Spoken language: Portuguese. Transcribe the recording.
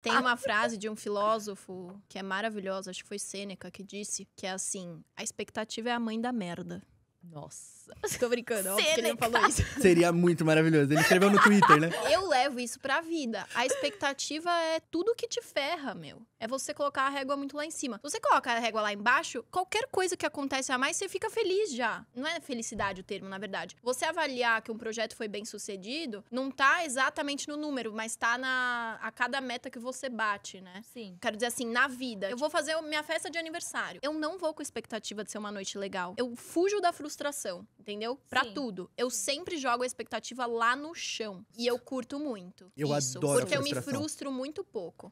Tem ah. uma frase de um filósofo que é maravilhosa, acho que foi Sêneca, que disse que é assim: a expectativa é a mãe da merda. Nossa. Tô brincando, ó, ele não falou isso. Seria muito maravilhoso. Ele escreveu no Twitter, né? Eu levo isso pra vida. A expectativa é tudo que te ferra, meu. É você colocar a régua muito lá em cima. você coloca a régua lá embaixo, qualquer coisa que acontece a mais, você fica feliz já. Não é felicidade o termo, na verdade. Você avaliar que um projeto foi bem sucedido, não tá exatamente no número, mas tá na a cada meta que você bate, né? Sim. Quero dizer assim, na vida. Eu vou fazer minha festa de aniversário. Eu não vou com expectativa de ser uma noite legal. Eu fujo da frustração frustração, entendeu? Para tudo. Eu sempre jogo a expectativa lá no chão. E eu curto muito. Eu isso, adoro Porque eu me frustro muito pouco.